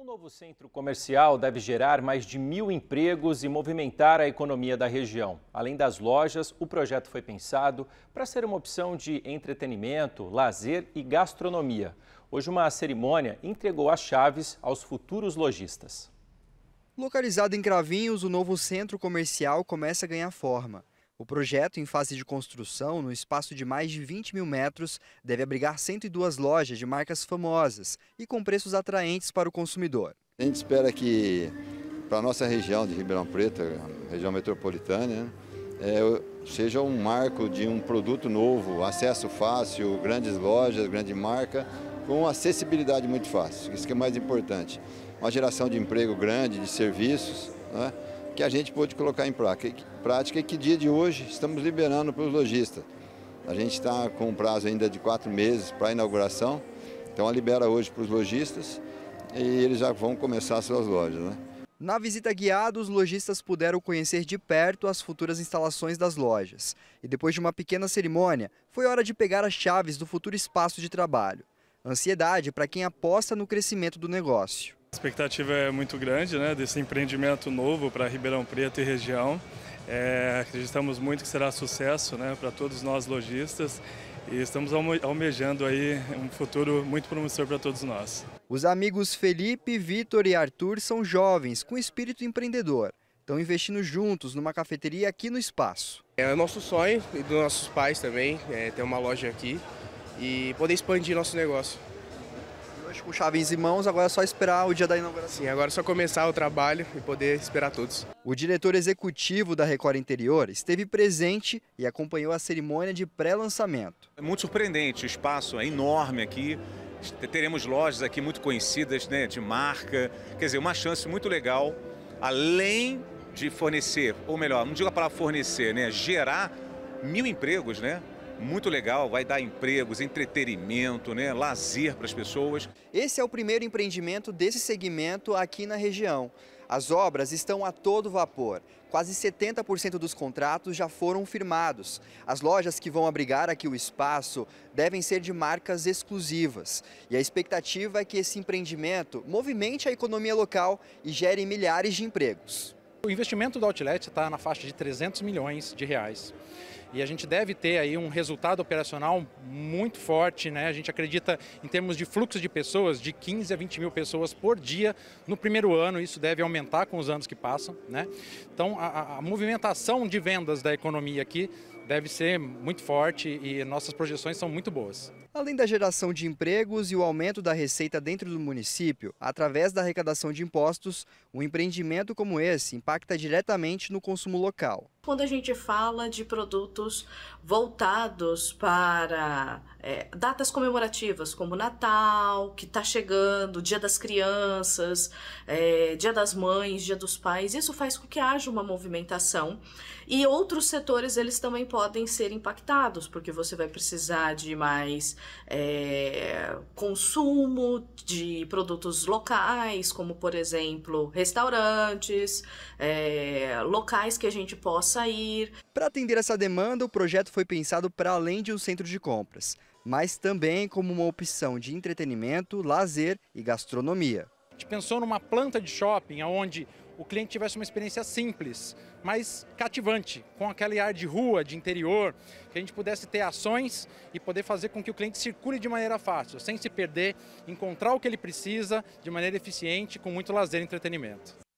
O novo centro comercial deve gerar mais de mil empregos e movimentar a economia da região. Além das lojas, o projeto foi pensado para ser uma opção de entretenimento, lazer e gastronomia. Hoje, uma cerimônia entregou as chaves aos futuros lojistas. Localizado em Cravinhos, o novo centro comercial começa a ganhar forma. O projeto, em fase de construção, no espaço de mais de 20 mil metros, deve abrigar 102 lojas de marcas famosas e com preços atraentes para o consumidor. A gente espera que, para a nossa região de Ribeirão Preto, região metropolitana, né, é, seja um marco de um produto novo, acesso fácil, grandes lojas, grande marca, com acessibilidade muito fácil. Isso que é mais importante. Uma geração de emprego grande, de serviços, né? que a gente pôde colocar em prática e que dia de hoje estamos liberando para os lojistas. A gente está com um prazo ainda de quatro meses para a inauguração, então a libera hoje para os lojistas e eles já vão começar suas lojas. Né? Na visita guiada, os lojistas puderam conhecer de perto as futuras instalações das lojas. E depois de uma pequena cerimônia, foi hora de pegar as chaves do futuro espaço de trabalho. Ansiedade para quem aposta no crescimento do negócio. A expectativa é muito grande né, desse empreendimento novo para Ribeirão Preto e região. É, acreditamos muito que será sucesso né, para todos nós lojistas e estamos almejando aí um futuro muito promissor para todos nós. Os amigos Felipe, Vitor e Arthur são jovens com espírito empreendedor. Estão investindo juntos numa cafeteria aqui no espaço. É, é nosso sonho e dos nossos pais também, é ter uma loja aqui e poder expandir nosso negócio. Hoje com chaves em mãos, agora é só esperar o dia da inauguração. Sim, agora é só começar o trabalho e poder esperar todos. O diretor executivo da Record Interior esteve presente e acompanhou a cerimônia de pré-lançamento. É muito surpreendente, o espaço é enorme aqui. Teremos lojas aqui muito conhecidas, né, de marca. Quer dizer, uma chance muito legal, além de fornecer, ou melhor, não digo a palavra fornecer, né, gerar mil empregos, né? muito legal, vai dar empregos, entretenimento, né, lazer para as pessoas. Esse é o primeiro empreendimento desse segmento aqui na região. As obras estão a todo vapor. Quase 70% dos contratos já foram firmados. As lojas que vão abrigar aqui o espaço devem ser de marcas exclusivas. E a expectativa é que esse empreendimento movimente a economia local e gere milhares de empregos. O investimento do Outlet está na faixa de 300 milhões de reais. E a gente deve ter aí um resultado operacional muito forte, né? A gente acredita em termos de fluxo de pessoas, de 15 a 20 mil pessoas por dia no primeiro ano, isso deve aumentar com os anos que passam, né? Então a, a movimentação de vendas da economia aqui deve ser muito forte e nossas projeções são muito boas. Além da geração de empregos e o aumento da receita dentro do município, através da arrecadação de impostos, um empreendimento como esse impacta diretamente no consumo local. Quando a gente fala de produtos voltados para é, datas comemorativas, como Natal, que está chegando, Dia das Crianças, é, Dia das Mães, Dia dos Pais, isso faz com que haja uma movimentação. E outros setores, eles também podem ser impactados, porque você vai precisar de mais é, consumo de produtos locais, como, por exemplo, restaurantes, é, locais que a gente possa para atender essa demanda, o projeto foi pensado para além de um centro de compras, mas também como uma opção de entretenimento, lazer e gastronomia. A gente pensou numa planta de shopping onde o cliente tivesse uma experiência simples, mas cativante, com aquele ar de rua, de interior, que a gente pudesse ter ações e poder fazer com que o cliente circule de maneira fácil, sem se perder, encontrar o que ele precisa de maneira eficiente, com muito lazer e entretenimento.